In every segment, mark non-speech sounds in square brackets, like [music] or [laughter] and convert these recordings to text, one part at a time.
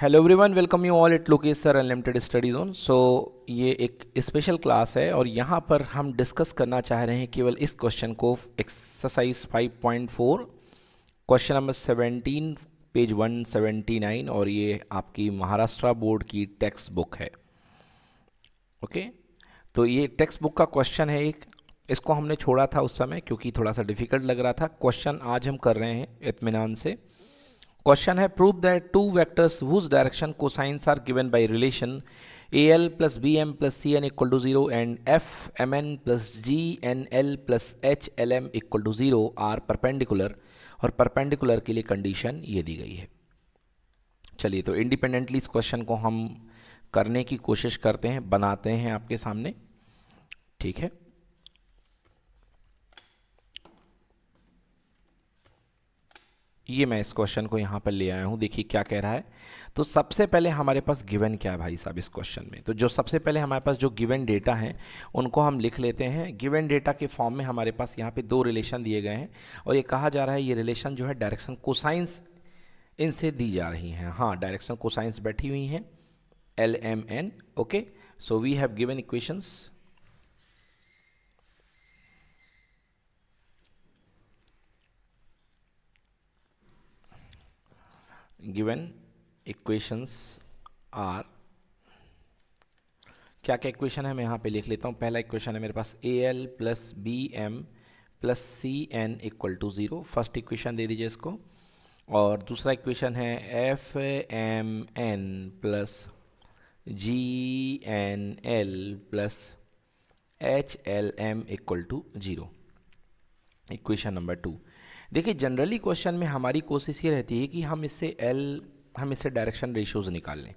Hello everyone welcome you all it Lokesh sir unlimited study zone so ये एक special class है और यहाँ पर हम डिस्कस करना चाह रहे हैं केवल इस क्वेश्चन को एक्सरसाइज 5.4 क्वेश्चन नंबर 17 पेज 179 और ये आपकी महाराष्ट्र बोर्ड की टेक्स्ट बुक है ओके okay? तो ये टेक्स्ट बुक का क्वेश्चन है एक इसको हमने छोड़ा था उस समय क्योंकि थोड़ा सा डिफिकल्ट लग रहा था क्वेश्चन आज हम कर रहे हैं इतमान से क्वेश्चन है prove that two vectors whose direction cosines are given by relation a L plus B m plus C n equal to zero and f m n plus g n l plus h l m equal to zero are perpendicular और perpendicular के लिए condition ये दी गई है चलिए तो independently इस question को हम करने की कोशिश करते हैं बनाते हैं आपके सामने ठीक है ये मैं इस क्वेश्चन को यहाँ पर ले आया हूँ देखिए क्या कह रहा है तो सबसे पहले हमारे पास गिवन क्या है भाई साहब इस क्वेश्चन में तो जो सबसे पहले हमारे पास जो गिवन डेटा हैं उनको हम लिख लेते हैं गिवन डेटा के फॉर्म में हमारे पास यहाँ पे दो रिलेशन दिए गए हैं और ये कहा जा रहा है ये रिलेशन जो है डायरेक्शन कोसाइंस इनसे दी जा रही हैं हाँ डायरेक्शन कोसाइंस बैठी हुई हैं l m n okay so we have given equations given equations are क्या क्या इक्वेशन है मैं यहाँ पे लिख लेता हूँ पहला इक्वेशन है मेरे पास a L plus B m plus C n equal to zero first equation दे दीजिए इसको और दूसरा इक्वेशन है f m n plus g n l plus h l m equal to zero equation number two देखिए generally question में हमारी कोशिश ये रहती है कि हम इससे एल हम इससे डायरेक्शन रेशियोज़ निकाल लें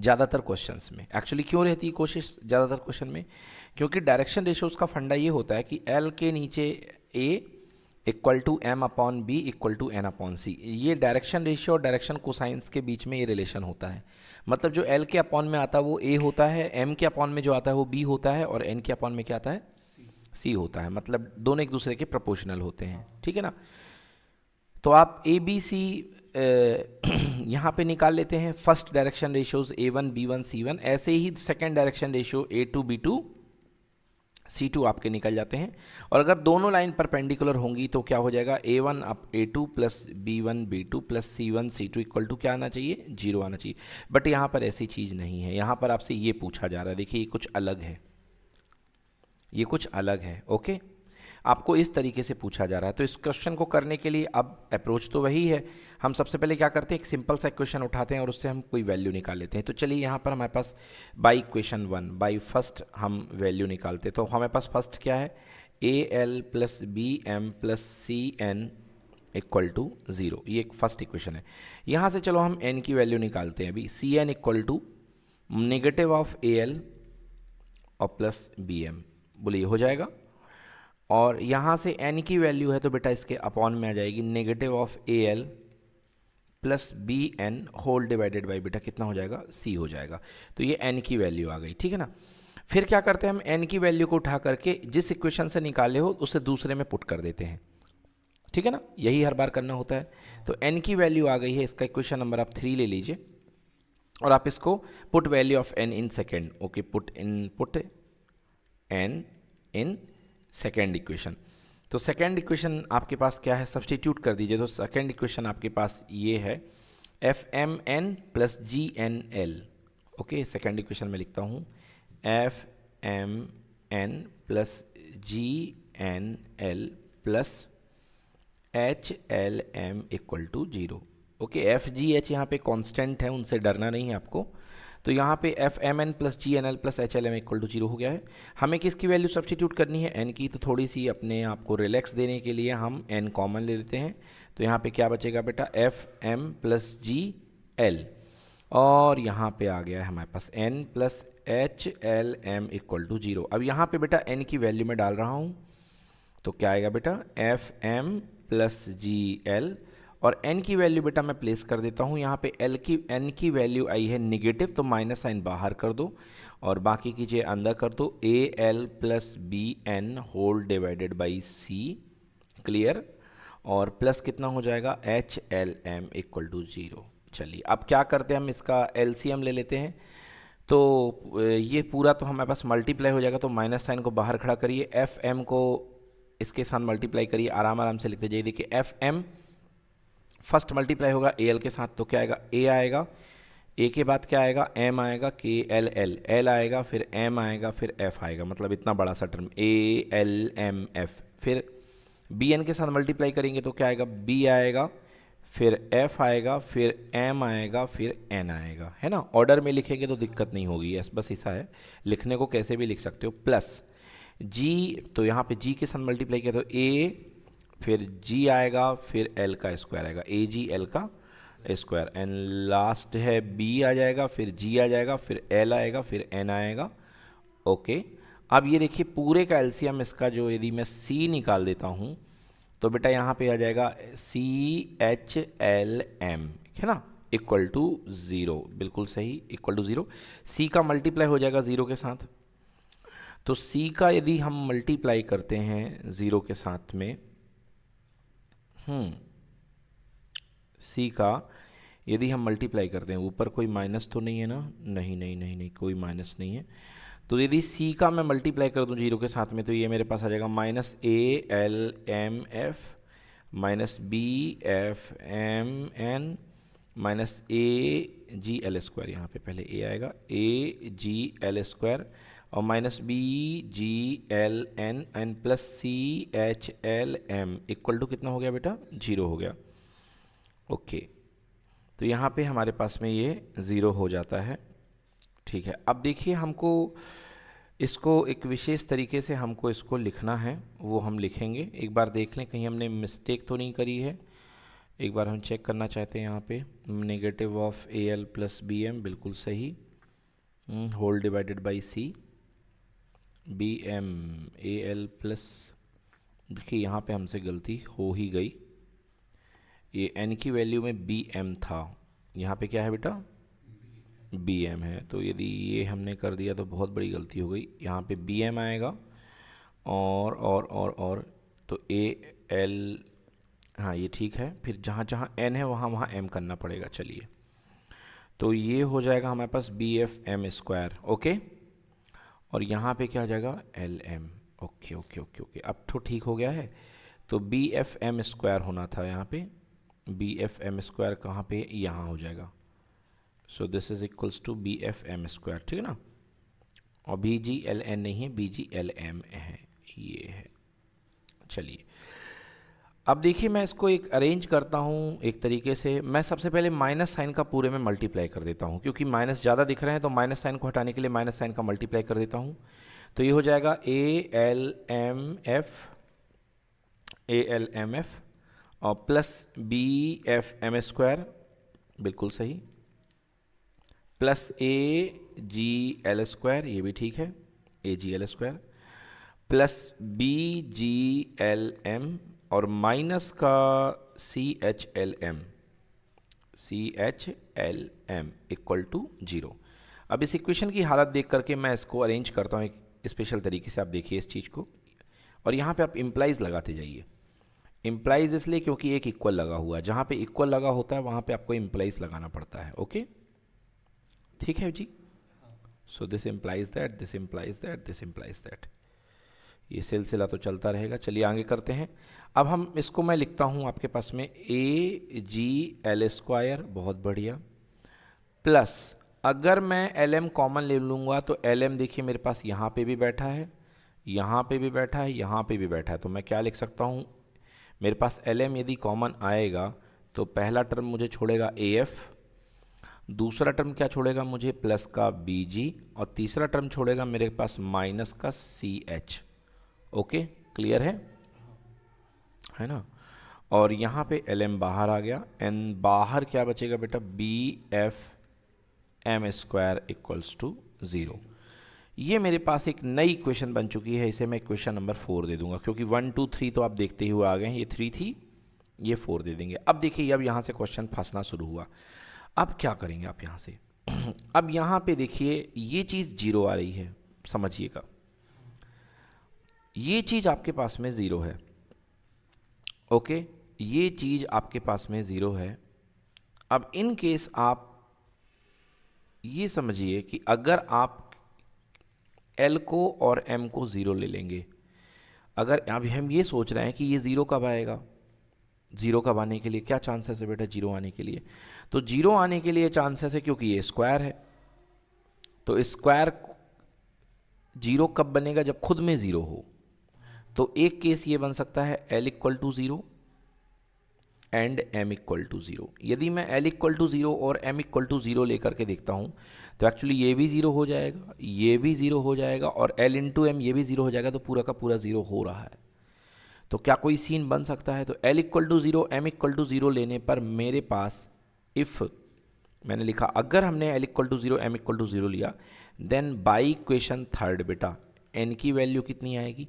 ज़्यादातर क्वेश्चंस में एक्चुअली क्यों रहती है कोशिश ज़्यादातर क्वेश्चन में क्योंकि डायरेक्शन रेशियोज़ का फंडा ये होता है कि एल के नीचे a equal to m upon b equal to n upon c ये डायरेक्शन रेशियो और डायरेक्शन कोसाइंस के बीच में ये रिलेशन होता है मतलब जो एल के अपॉन में आता है वो ए होता है एम के अपॉन में जो आता है वो बी होता है और एन के अपॉन में क्या आता है सी होता है मतलब दोनों एक दूसरे के प्रपोशनल होते हैं ठीक है ना तो आप ए बी सी यहाँ पे निकाल लेते हैं first direction ratios a one b one c one ऐसे ही second direction ratio a two b two c two आपके निकल जाते हैं और अगर दोनों लाइन परपेंडिकुलर होंगी तो क्या हो जाएगा a one up a two plus b one b two plus c one c two equal to क्या आना चाहिए जीरो आना चाहिए बट यहाँ पर ऐसी चीज़ नहीं है यहाँ पर आपसे ये पूछा जा रहा है देखिए कुछ अलग है ये कुछ अलग है ओके आपको इस तरीके से पूछा जा रहा है तो इस क्वेश्चन को करने के लिए अब अप्रोच तो वही है हम सबसे पहले क्या करते हैं एक सिंपल सा इक्वेशन उठाते हैं और उससे हम कोई वैल्यू निकाल लेते हैं तो चलिए यहाँ पर हमारे पास by equation one by first हम वैल्यू निकालते हैं तो हमारे पास फर्स्ट क्या है A L plus B m plus C n equal to zero ये एक फर्स्ट इक्वेशन है यहाँ से चलो हम एन की वैल्यू निकालते हैं अभी c n equal to negative of A L और प्लस बी एम बोले ये हो जाएगा और यहाँ से एन की वैल्यू है तो बेटा इसके अपॉन में आ जाएगी negative of A L plus b n whole divided by बेटा कितना हो जाएगा सी हो जाएगा तो ये एन की वैल्यू आ गई ठीक है ना फिर क्या करते हैं हम एन की वैल्यू को उठा करके जिस इक्वेशन से निकाले हो उसे दूसरे में पुट कर देते हैं ठीक है ना यही हर बार करना होता है तो एन की वैल्यू आ गई है इसका इक्वेशन नंबर आप थ्री ले लीजिए और आप इसको put value of n in second okay put in put n in second equation तो सेकेंड इक्वेशन आपके पास क्या है सब्सटीट्यूट कर दीजिए तो सेकेंड इक्वेशन आपके पास ये है f m n plus g n l okay second equation में लिखता हूँ f m n plus g n l plus h l m equal to zero okay f g h यहाँ पे कांस्टेंट है उनसे डरना नहीं है आपको तो यहाँ पे f m n plus g n l plus h l m equal to zero हो गया है हमें किसकी वैल्यू सब्सटीट्यूट करनी है एन की तो थोड़ी सी अपने आप को रिलैक्स देने के लिए हम एन कॉमन ले लेते हैं तो यहाँ पे क्या बचेगा बेटा f m plus g l और यहाँ पे आ गया है हमारे पास n plus h l m equal to zero अब यहाँ पे बेटा एन की वैल्यू में डाल रहा हूँ तो क्या आएगा बेटा f m plus g l और एन की वैल्यू बेटा मैं प्लेस कर देता हूँ यहाँ पे एल की एन की वैल्यू आई है निगेटिव तो माइनस साइन बाहर कर दो और बाकी कीजिए अंदर कर दो a L plus b n whole divided by c clear और प्लस कितना हो जाएगा h l m equal to zero चलिए अब क्या करते हैं हम इसका एल सी एम ले लेते हैं तो ये पूरा तो हमारे पास मल्टीप्लाई हो जाएगा तो माइनस साइन को बाहर खड़ा करिए एफ एम को इसके साथ मल्टीप्लाई करिए आराम आराम से लिखते जाइए देखिए एफ एम फर्स्ट मल्टीप्लाई होगा ए एल के साथ तो क्या आएगा ए आएगा ए के बाद क्या आएगा एम आएगा के एल एल एल आएगा फिर एम आएगा फिर एफ आएगा मतलब इतना बड़ा सा term a l m f फिर बी एन के साथ मल्टीप्लाई करेंगे तो क्या आएगा बी आएगा फिर एफ आएगा फिर एम आएगा फिर एन आएगा है ना ऑर्डर में लिखेंगे तो दिक्कत नहीं होगी यस बस ऐसा है लिखने को कैसे भी लिख सकते हो प्लस जी तो यहाँ पे जी के साथ मल्टीप्लाई किया तो ए फिर जी आएगा फिर एल का स्क्वायर आएगा ए जी एल का स्क्वायर एन लास्ट है बी आ जाएगा फिर जी आ जाएगा फिर एल आएगा फिर एन आएगा ओके अब ये देखिए पूरे का एल्सियम इसका जो यदि मैं सी निकाल देता हूँ तो बेटा यहाँ पे आ जाएगा सी एच एल एम है ना इक्वल टू ज़ीरो बिल्कुल सही इक्वल टू ज़ीरो सी का मल्टीप्लाई हो जाएगा ज़ीरो के साथ तो सी का यदि हम मल्टीप्लाई करते हैं ज़ीरो के साथ में हम्म, सी का यदि हम मल्टीप्लाई करते हैं ऊपर कोई माइनस तो नहीं है ना नहीं नहीं नहीं नहीं कोई माइनस नहीं है तो यदि सी का मैं मल्टीप्लाई कर दूं जीरो के साथ में तो ये मेरे पास आ जाएगा minus a l m f minus b F m n minus a G L square यहाँ पे पहले ए आएगा ए जी एल स्क्वायर और minus b g l n n plus c h l m equal to कितना हो गया बेटा zero हो गया ओके okay. तो यहाँ पे हमारे पास में ये ज़ीरो हो जाता है ठीक है अब देखिए हमको इसको एक विशेष तरीके से हमको इसको लिखना है वो हम लिखेंगे एक बार देख लें कहीं हमने मिस्टेक तो नहीं करी है एक बार हम चेक करना चाहते हैं यहाँ पे negative of A L plus B m बिल्कुल सही whole divided by c b m a L plus देखिए यहाँ पे हमसे गलती हो ही गई ये एन की वैल्यू में बी एम था यहाँ पे क्या है बेटा बी एम है तो यदि ये हमने कर दिया तो बहुत बड़ी गलती हो गई यहाँ पे बी एम आएगा और और और और तो ए एल हाँ ये ठीक है फिर जहाँ जहाँ एन है वहाँ वहाँ एम करना पड़ेगा चलिए तो ये हो जाएगा हमारे पास b F M square okay और यहाँ पे क्या आ जाएगा l m okay okay okay okay अब तो ठीक हो गया है तो बी एफ एम स्क्वायर होना था यहाँ पे बी एफ एम स्क्वायर कहाँ पे यहाँ हो जाएगा so this is equals to B F M square ठीक है ना और बी जी एल एन नहीं है बी जी एल एम है ये है चलिए अब देखिए मैं इसको एक अरेंज करता हूँ एक तरीके से मैं सबसे पहले माइनस साइन का पूरे में मल्टीप्लाई कर देता हूँ क्योंकि माइनस ज़्यादा दिख रहे हैं तो माइनस साइन को हटाने के लिए माइनस साइन का मल्टीप्लाई कर देता हूँ तो ये हो जाएगा a l m f a l m f और plus b F M square बिल्कुल सही plus a G L square ये भी ठीक है a G L square plus B g l m और माइनस का c h l m c h l m equal to zero अब इस इक्वेशन की हालत देख करके मैं इसको अरेंज करता हूँ एक स्पेशल तरीके से आप देखिए इस चीज़ को और यहाँ पे आप इम्प्लाइज़ लगाते जाइए इम्प्लाइज इसलिए क्योंकि एक इक्वल लगा हुआ है जहाँ पे इक्वल लगा होता है वहाँ पे आपको इम्प्लाइज लगाना पड़ता है ओके ठीक है जी so this implies that this implies that this implies that ये सिलसिला तो चलता रहेगा चलिए आगे करते हैं अब हम इसको मैं लिखता हूँ आपके पास में ए जी एल स्क्वायर बहुत बढ़िया प्लस अगर मैं एल एम कॉमन ले लूँगा तो एल एम देखिए मेरे पास यहाँ पे भी बैठा है यहाँ पे भी बैठा है यहाँ पे भी बैठा है तो मैं क्या लिख सकता हूँ मेरे पास एल एम यदि कॉमन आएगा तो पहला टर्म मुझे छोड़ेगा ए एफ़ दूसरा टर्म क्या छोड़ेगा मुझे प्लस का बी जी और तीसरा टर्म छोड़ेगा मेरे पास माइनस का सी एच ओके क्लियर है है ना और यहाँ पे एल एम बाहर आ गया एन बाहर क्या बचेगा बेटा B F M square equals to zero ये मेरे पास एक नई क्वेश्चन बन चुकी है इसे मैं क्वेश्चन नंबर फोर दे दूंगा क्योंकि वन टू थ्री तो आप देखते ही हुए आ गए हैं ये थ्री थी ये फोर दे देंगे अब देखिए अब यहाँ से क्वेश्चन फंसना शुरू हुआ अब क्या करेंगे आप यहाँ से [clears throat] अब यहाँ पे देखिए ये चीज़ जीरो आ रही है समझिएगा ये चीज़ आपके पास में ज़ीरो है ओके ये चीज़ आपके पास में ज़ीरो है अब इन केस आप ये समझिए कि अगर आप एल को और एम को ज़ीरो ले लेंगे अगर अब हम ये सोच रहे हैं कि ये ज़ीरो कब आएगा जीरो कब आने के लिए क्या चांसेस है बेटा जीरो आने के लिए तो जीरो आने के लिए चांसेस है क्योंकि ये स्क्वायर है तो स्क्वायर जीरो कब बनेगा जब खुद में ज़ीरो हो तो एक केस ये बन सकता है L equal to zero and M equal to zero यदि मैं एल इक्वल टू ज़ीरो और एम इक्वल टू ज़ीरो लेकर के देखता हूँ तो एक्चुअली ये भी ज़ीरो हो जाएगा ये भी ज़ीरो हो जाएगा और एल इन टू एम ये भी ज़ीरो हो जाएगा तो पूरा का पूरा ज़ीरो हो रहा है तो क्या कोई सीन बन सकता है तो L equal to zero M equal to zero लेने पर मेरे पास इफ़ मैंने लिखा अगर हमने L equal to zero M equal to zero लिया देन बाई इक्वेशन थर्ड बेटा एन की वैल्यू कितनी आएगी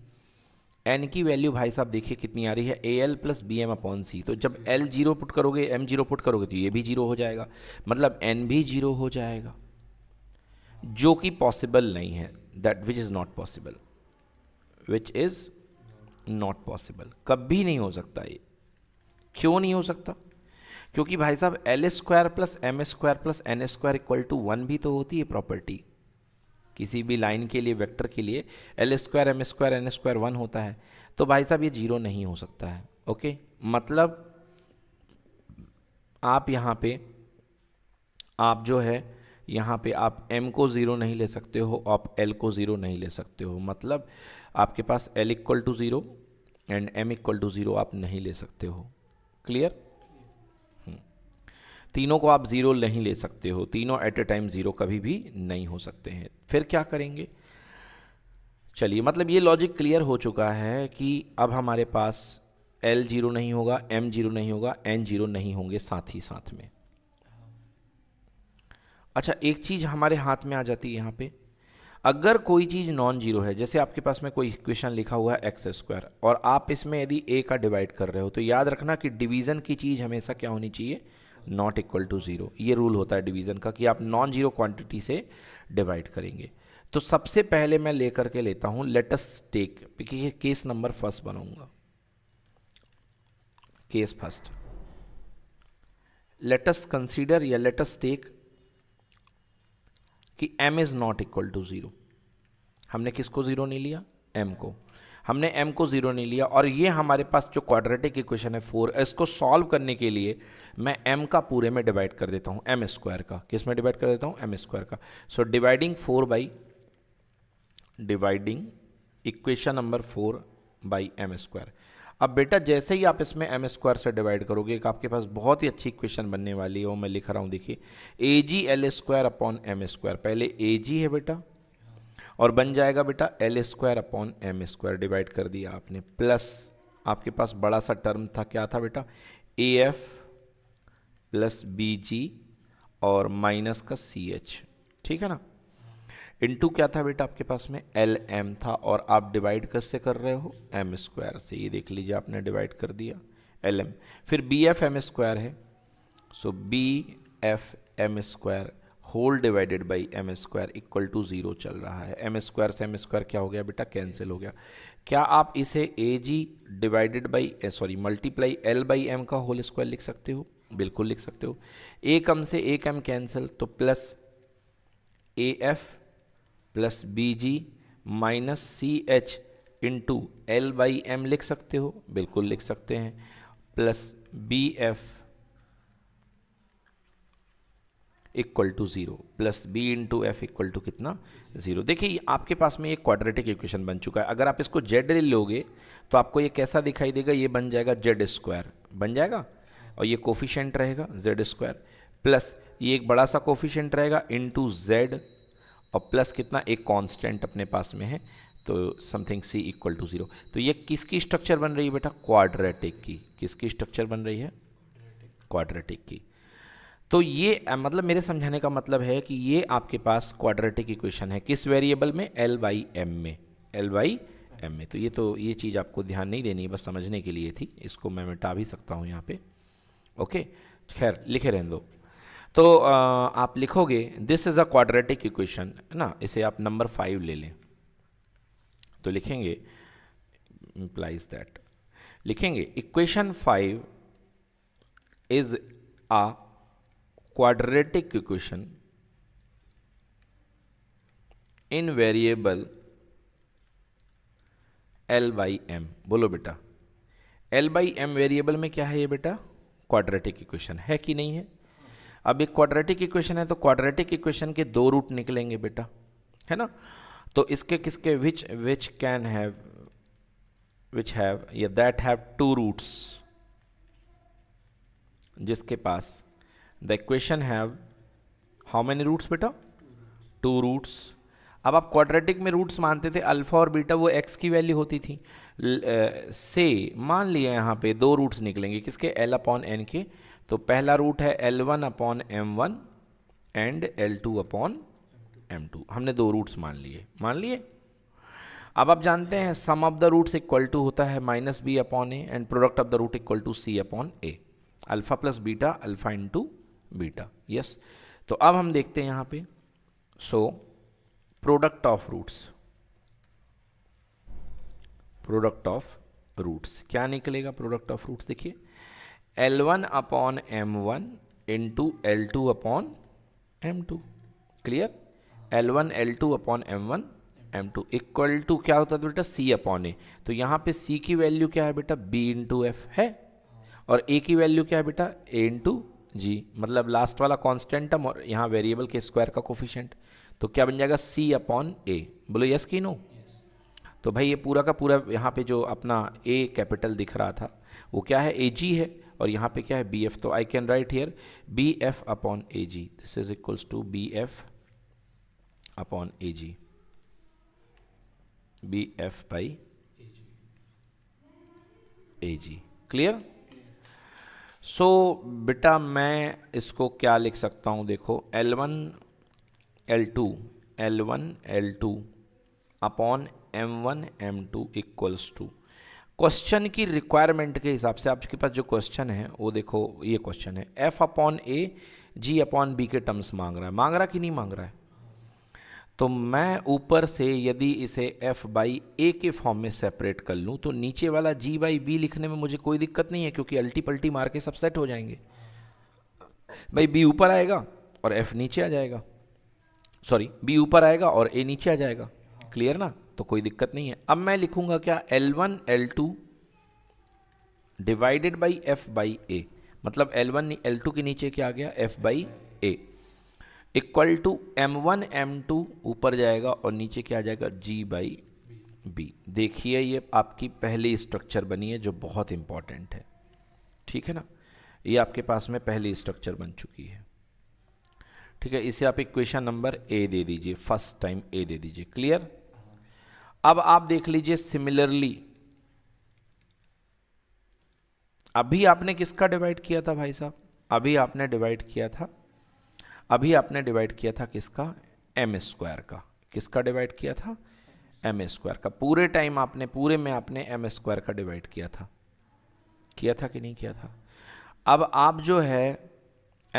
एन की वैल्यू भाई साहब देखिए कितनी आ रही है A L plus B M upon C तो जब एल जीरो पुट करोगे एम जीरो पुट करोगे तो ये भी जीरो हो जाएगा मतलब एन भी जीरो हो जाएगा जो कि पॉसिबल नहीं है that which is not possible which is not possible कभी नहीं हो सकता ये क्यों नहीं हो सकता क्योंकि भाई साहब L square plus M square plus N square equal to one भी तो होती है प्रॉपर्टी किसी भी लाइन के लिए वेक्टर के लिए L square M square N square one होता है तो भाई साहब ये जीरो नहीं हो सकता है ओके मतलब आप यहाँ पे आप जो है यहाँ पे आप m को ज़ीरो नहीं ले सकते हो आप l को ज़ीरो नहीं ले सकते हो मतलब आपके पास l equal to zero and m equal to zero आप नहीं ले सकते हो क्लियर तीनों को आप ज़ीरो नहीं ले सकते हो तीनों एट ए टाइम ज़ीरो कभी भी नहीं हो सकते हैं फिर क्या करेंगे चलिए मतलब ये लॉजिक क्लियर हो चुका है कि अब हमारे पास एल जीरो नहीं होगा एम जीरो नहीं होगा एन जीरो नहीं होंगे साथ ही साथ में अच्छा एक चीज़ हमारे हाथ में आ जाती है यहाँ पे अगर कोई चीज़ नॉन जीरो है जैसे आपके पास में कोई इक्वेशन लिखा हुआ है एक्स स्क्वायर और आप इसमें यदि ए का डिवाइड कर रहे हो तो याद रखना कि डिवीज़न की चीज़ हमेशा क्या होनी चाहिए नॉट इक्वल टू ज़ीरो ये रूल होता है डिवीज़न का कि आप नॉन ज़ीरो क्वांटिटी से डिवाइड करेंगे तो सबसे पहले मैं लेकर के लेता हूँ let's take case number first बनाऊंगा केस फर्स्ट लेटस कंसीडर या लेटस टेक कि M is not equal to zero हमने किसको ज़ीरो नहीं लिया एम को हमने एम को ज़ीरो नहीं लिया और ये हमारे पास जो क्वाड्रेटिक इक्वेशन है फोर इसको सॉल्व करने के लिए मैं एम का पूरे में डिवाइड कर देता हूँ एम स्क्वायर का किस में डिवाइड कर देता हूँ एम स्क्वायर का so dividing four by dividing equation number four by M square अब बेटा जैसे ही आप इसमें एम स्क्वायर से डिवाइड करोगे एक आपके पास बहुत ही अच्छी इक्वेशन बनने वाली है वो मैं लिख रहा हूँ देखिए A G L square upon M square पहले ए जी है बेटा और बन जाएगा बेटा L square upon M square divide कर दिया आपने प्लस आपके पास बड़ा सा टर्म था क्या था बेटा A F plus B G और माइनस का सी एच ठीक है ना इनटू क्या था बेटा आपके पास में एल एम था और आप डिवाइड कैसे कर रहे हो एम स्क्वायर से ये देख लीजिए आपने डिवाइड कर दिया एल एम फिर बी एफ एम स्क्वायर है so B F M square whole divided by M square equal to zero चल रहा है एम स्क्वायर से एम स्क्वायर क्या हो गया बेटा कैंसिल हो गया क्या आप इसे A G divided by sorry multiply L by M का होल स्क्वायर लिख सकते हो बिल्कुल लिख सकते हो ए कम से ए कम कैंसिल तो plus A F plus B G minus C H into L by M लिख सकते हो बिल्कुल लिख सकते हैं plus B F equal to zero plus B into F equal to कितना ज़ीरो देखिए आपके पास में ये क्वाड्रेटिक इक्वेशन बन चुका है अगर आप इसको जेड ले लोगे तो आपको ये कैसा दिखाई देगा ये बन जाएगा जेड स्क्वायर बन जाएगा और ये कोफिशेंट रहेगा जेड स्क्वायर प्लस ये एक बड़ा सा कोफिशेंट रहेगा इंटू जेड और प्लस कितना एक कॉन्स्टेंट अपने पास में है तो something C equal to zero तो ये किसकी स्ट्रक्चर बन रही है बेटा क्वाड्रेटिक की किसकी स्ट्रक्चर बन रही है क्वाड्रेटिक की तो ये मतलब मेरे समझाने का मतलब है कि ये आपके पास क्वाड्रेटिक इक्वेशन है किस वेरिएबल में एल बाई एम में एल बाई एम में तो ये तो ये चीज़ आपको ध्यान नहीं देनी बस समझने के लिए थी इसको मैं मिटा भी सकता हूँ यहाँ पे ओके खैर लिखे रहने दो तो आ, आप लिखोगे this is a quadratic equation है ना इसे आप नंबर फाइव ले लें तो लिखेंगे इम्प्लाइज दैट लिखेंगे equation five is a quadratic equation in variable L by M बोलो बेटा एल बाई एम वेरिएबल में क्या है ये बेटा क्वाड्रेटिक इक्वेशन है कि नहीं है अब एक क्वाड्रेटिक इक्वेशन है तो क्वाड्रेटिक इक्वेशन के दो रूट निकलेंगे बेटा है ना तो इसके किसके which which can have which have या दैट हैव टू रूट्स जिसके पास the equation have how many roots बेटा टू रूट्स अब आप क्वाड्रेटिक में रूट्स मानते थे अल्फा और बीटा वो एक्स की वैल्यू होती थी से मान लिया यहाँ पे दो रूट्स निकलेंगे किसके एल अपॉन एन के तो पहला रूट है L one upon M one and L two upon M two हमने दो रूट्स मान लिए मान लिए अब आप जानते हैं sum of the roots equal to होता है minus B upon A and product of the root equal to C upon A alpha plus beta alpha into beta yes तो अब हम देखते हैं यहां पे so product of roots product of roots क्या निकलेगा प्रोडक्ट ऑफ रूट्स देखिए L one upon M one into L two upon M two clear L one L two upon M one M two equal to क्या होता है बेटा सी upon ए तो यहाँ पे सी की वैल्यू क्या है बेटा बी इंटू एफ है और ए की वैल्यू क्या है बेटा ए इंटू जी मतलब लास्ट वाला कॉन्स्टेंटम टर्म और यहाँ वेरिएबल के स्क्वायर का कोफिशेंट तो क्या बन जाएगा सी अपॉन ए बोलो यस की नो तो भाई ये पूरा का पूरा यहाँ पे जो अपना ए कैपिटल दिख रहा था वो क्या है ए जी है और यहाँ पे क्या है बी एफ तो I can write here B F upon A G this is equals to B F upon A G B F by A G clear so so, बेटा मैं इसको क्या लिख सकता हूँ देखो L one L two L one L two upon M one M two equals to question की requirement के हिसाब से आपके पास जो क्वेश्चन है वो देखो ये क्वेश्चन है F upon A G upon B के टर्म्स मांग रहा है मांग रहा कि नहीं मांग रहा है तो मैं ऊपर से यदि इसे f बाई ए के फॉर्म में सेपरेट कर लूँ तो नीचे वाला g बाई बी लिखने में मुझे कोई दिक्कत नहीं है क्योंकि अल्टी पल्टी मार के सब सेट हो जाएंगे भाई b ऊपर आएगा और f नीचे आ जाएगा सॉरी b ऊपर आएगा और a नीचे आ जाएगा क्लियर ना तो कोई दिक्कत नहीं है अब मैं लिखूंगा क्या L1 L2 divided by F by A मतलब L1 L2 के नीचे क्या आ गया f by A equal to M one M two ऊपर जाएगा और नीचे क्या आ जाएगा जी बाई बी देखिए ये आपकी पहली स्ट्रक्चर बनी है जो बहुत इंपॉर्टेंट है ठीक है ना ये आपके पास में पहली स्ट्रक्चर बन चुकी है ठीक है इसे आप इक्वेशन नंबर ए दे दीजिए फर्स्ट टाइम ए दे दीजिए क्लियर अब आप देख लीजिए सिमिलरली अभी आपने किसका डिवाइड किया था भाई साहब अभी आपने डिवाइड किया था अभी आपने डिवाइड किया था किसका एम स्क्वायर का किसका डिवाइड किया था एम स्क्वायर का पूरे टाइम आपने पूरे में आपने एम स्क्वायर का डिवाइड किया था किया था कि नहीं किया था अब आप जो है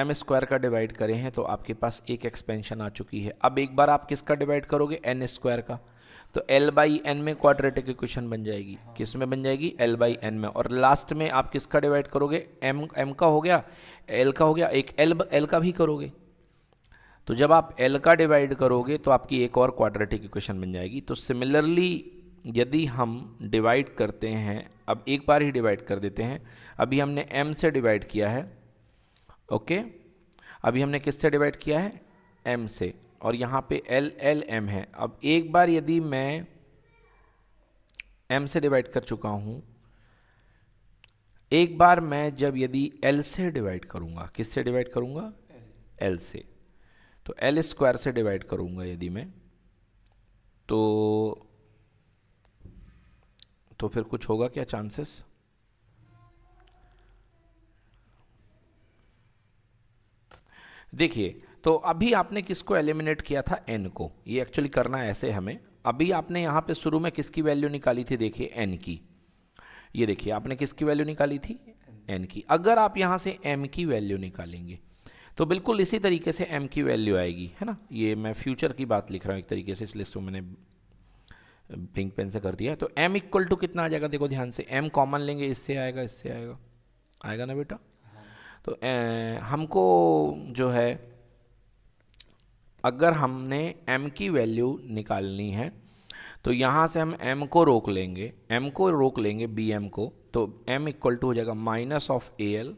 एम स्क्वायर का डिवाइड करें हैं तो आपके पास एक एक्सपेंशन आ चुकी है अब एक बार आप किसका डिवाइड करोगे एन स्क्वायर का तो एल बाई एन में क्वाड्रेटिक इक्वेशन बन जाएगी किस में बन जाएगी एल बाई एन में और लास्ट में आप किसका डिवाइड करोगे एम एम का हो गया एल का हो गया एक एल एल का भी करोगे तो जब आप एल का डिवाइड करोगे तो आपकी एक और क्वाड्रेटिक इक्वेशन बन जाएगी तो सिमिलरली यदि हम डिवाइड करते हैं अब एक बार ही डिवाइड कर देते हैं अभी हमने एम से डिवाइड किया है ओके अभी हमने किससे डिवाइड किया है एम से और यहाँ पे एल एल एम है अब एक बार यदि मैं एम से डिवाइड कर चुका हूँ एक बार मैं जब यदि एल से डिवाइड करूँगा किससे डिवाइड करूँगा एल से तो एल स्क्वायर से डिवाइड करूंगा यदि मैं तो तो फिर कुछ होगा क्या चांसेस देखिए तो अभी आपने किसको एलिमिनेट किया था एन को ये एक्चुअली करना ऐसे हमें अभी आपने यहां पे शुरू में किसकी वैल्यू निकाली थी देखिए एन की ये देखिए आपने किसकी वैल्यू निकाली थी एन की अगर आप यहां से एम की वैल्यू निकालेंगे तो बिल्कुल इसी तरीके से एम की वैल्यू आएगी है ना ये मैं फ्यूचर की बात लिख रहा हूँ एक तरीके से इसलिए इसको मैंने पिंक पेन से कर दिया तो m इक्वल टू कितना आ जाएगा देखो ध्यान से m कॉमन लेंगे इससे आएगा इससे आएगा आएगा ना बेटा तो ए, हमको जो है अगर हमने m की वैल्यू निकालनी है तो यहाँ से हम m को रोक लेंगे m को रोक लेंगे bm को तो m इक्वल टू हो जाएगा माइनस ऑफ ए एल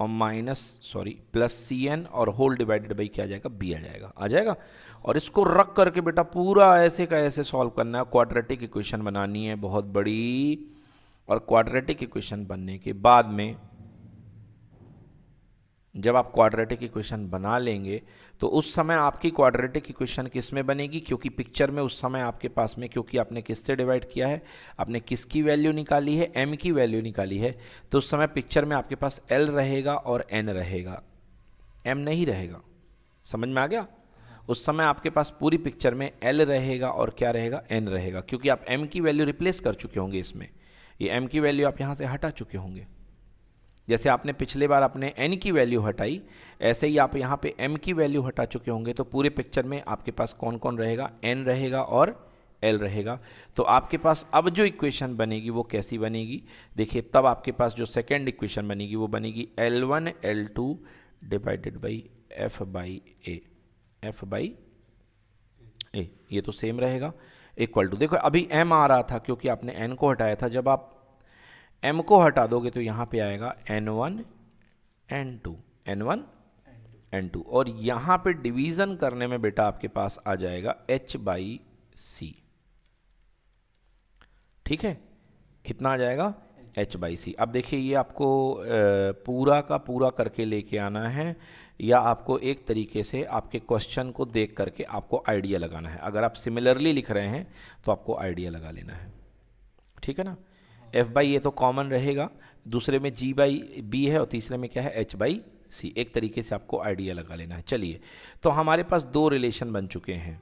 और माइनस सॉरी प्लस सी एन और होल डिवाइडेड बाई क्या आ जाएगा बी आ जाएगा आ जाएगा और इसको रख करके बेटा पूरा ऐसे का ऐसे सॉल्व करना है क्वाड्रेटिक इक्वेशन बनानी है बहुत बड़ी और क्वाड्रेटिक इक्वेशन बनने के बाद में जब आप क्वाड्रेटिक इक्वेशन बना लेंगे तो उस समय आपकी क्वाड्रेटिक इक्वेशन किस में बनेगी क्योंकि पिक्चर में उस समय आपके पास में क्योंकि आपने किससे डिवाइड किया है आपने किसकी वैल्यू निकाली है एम की वैल्यू निकाली है तो उस समय पिक्चर में आपके पास एल रहेगा और एन रहेगा एम नहीं रहेगा समझ में आ गया उस समय आपके पास पूरी पिक्चर में एल रहेगा और क्या रहेगा एन रहेगा क्योंकि आप एम की वैल्यू रिप्लेस कर चुके होंगे इसमें ये एम की वैल्यू आप यहाँ से हटा चुके होंगे जैसे आपने पिछले बार अपने एन की वैल्यू हटाई ऐसे ही आप यहाँ पे एम की वैल्यू हटा चुके होंगे तो पूरे पिक्चर में आपके पास कौन कौन रहेगा एन रहेगा और एल रहेगा तो आपके पास अब जो इक्वेशन बनेगी वो कैसी बनेगी देखिए तब आपके पास जो सेकेंड इक्वेशन बनेगी वो बनेगी L one L two divided by F by A F by A ये तो सेम रहेगा इक्वल टू देखो अभी एम आ रहा था क्योंकि आपने एन को हटाया था जब आप एम को हटा दोगे तो यहाँ पे आएगा N one N two N one N two और यहाँ पे डिवीज़न करने में बेटा आपके पास आ जाएगा एच बाई सी ठीक है कितना आ जाएगा एच बाई सी अब देखिए ये आपको पूरा का पूरा करके लेके आना है या आपको एक तरीके से आपके क्वेश्चन को देख करके आपको आइडिया लगाना है अगर आप सिमिलरली लिख रहे हैं तो आपको आइडिया लगा लेना है ठीक है ना एफ बाई ए तो कॉमन रहेगा दूसरे में जी बाई बी है और तीसरे में क्या है एच बाई सी एक तरीके से आपको आइडिया लगा लेना है चलिए तो हमारे पास दो रिलेशन बन चुके हैं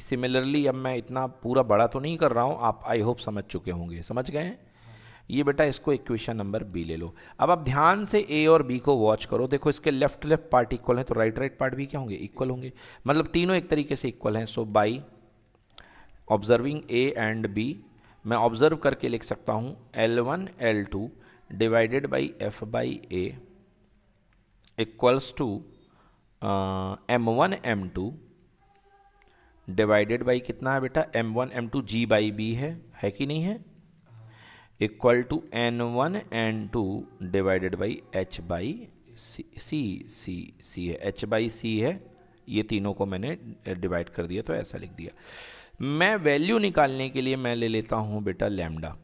सिमिलरली अब मैं इतना पूरा बड़ा तो नहीं कर रहा हूँ आप आई होप समझ चुके होंगे समझ गए ये बेटा इसको इक्वेशन नंबर बी ले लो अब आप ध्यान से ए और बी को वॉच करो देखो इसके लेफ्ट लेफ्ट पार्ट इक्वल हैं तो राइट राइट पार्ट भी क्या होंगे इक्वल होंगे मतलब तीनों एक तरीके से इक्वल हैं so by observing A and B मैं ऑब्ज़र्व करके लिख सकता हूँ L one L two divided by F by A equals to M one M two divided by कितना है बेटा M one M two G by B है है कि नहीं है equal to N one N two divided by H by C C C C है H by सी है ये तीनों को मैंने डिवाइड कर दिया तो ऐसा लिख दिया मैं वैल्यू निकालने के लिए मैं ले लेता हूँ बेटा lambda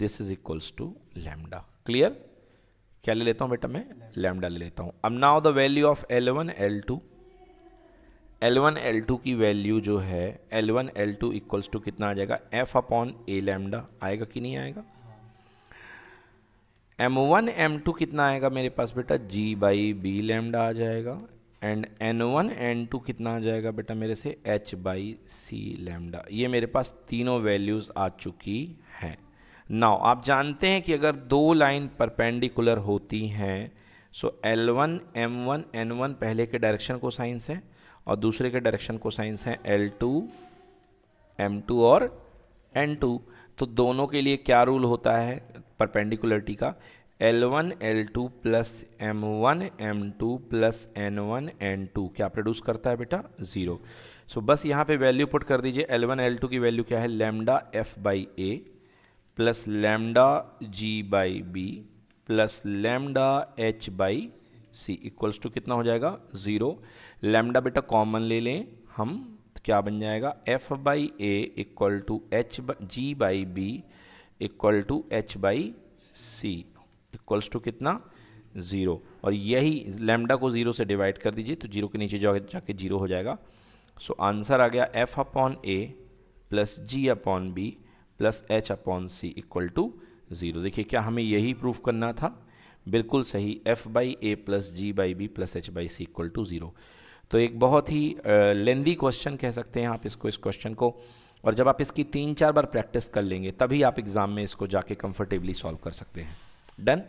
this is equals to lambda clear क्या ले लेता हूँ बेटा मैं लैमडा ले लेता हूँ अब now the value of L one L two L one L two की वैल्यू जो है L one L two equals to कितना आ जाएगा एफ अपॉन ए लैमडा आएगा कि नहीं आएगा एम वन एम टू कितना आएगा मेरे पास बेटा जी बाई बी लैमडा आ जाएगा and N one N two कितना आ जाएगा बेटा मेरे से एच बाई सी लेमडा ये मेरे पास तीनों वैल्यूज़ आ चुकी हैं नाउ आप जानते हैं कि अगर दो लाइन परपेंडिकुलर होती हैं so L one M one N one पहले के डायरेक्शन को साइंस है और दूसरे के डायरेक्शन को साइंस है एल टू एम टू और एन टू तो दोनों के लिए क्या रूल होता है परपेंडिकुलरिटी का L one L two plus M one M two plus N one N two क्या प्रोड्यूस करता है बेटा ज़ीरो सो so, बस यहाँ पे वैल्यू पुट कर दीजिए एल वन एल टू की वैल्यू क्या है lambda F by A plus lambda G by B plus lambda H by C equals to कितना हो जाएगा ज़ीरो लेमडा बेटा कॉमन ले लें हम तो क्या बन जाएगा F by A equal to H G by B equal to H by C equals to कितना ज़ीरो और यही लेमडा को ज़ीरो से डिवाइड कर दीजिए तो जीरो के नीचे जाके जाके ज़ीरो हो जाएगा सो so, आंसर आ गया F upon A plus G upon B plus H upon C equal to zero देखिए क्या हमें यही प्रूफ करना था बिल्कुल सही F by A plus G by B plus H by C equal to zero तो एक बहुत ही लेंदी क्वेश्चन कह सकते हैं आप इसको इस क्वेश्चन को और जब आप इसकी तीन चार बार प्रैक्टिस कर लेंगे तभी आप एग्ज़ाम में इसको जाके कंफर्टेबली सॉल्व कर सकते हैं डन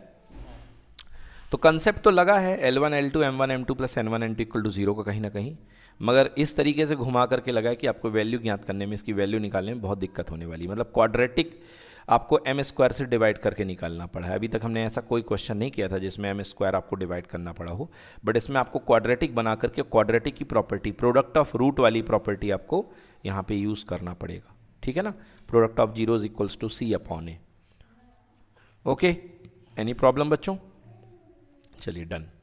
तो कंसेप्ट तो लगा है L one L two M one M two plus N one N two equal to zero का कहीं ना कहीं मगर इस तरीके से घुमा करके लगा है कि आपको वैल्यू ज्ञात करने में इसकी वैल्यू निकालने में बहुत दिक्कत होने वाली मतलब क्वाड्रेटिक आपको एम स्क्वायर से डिवाइड करके निकालना पड़ा है अभी तक हमने ऐसा कोई क्वेश्चन नहीं किया था जिसमें एम स्क्वायर आपको डिवाइड करना पड़ा हो बट इसमें आपको क्वाड्रेटिक बना करके क्वाड्रेटिक की प्रॉपर्टी प्रोडक्ट ऑफ रूट वाली प्रॉपर्टी आपको यहाँ पे यूज़ करना पड़ेगा ठीक है ना product of zero equals to C upon A okay any problem बच्चों चलिए डन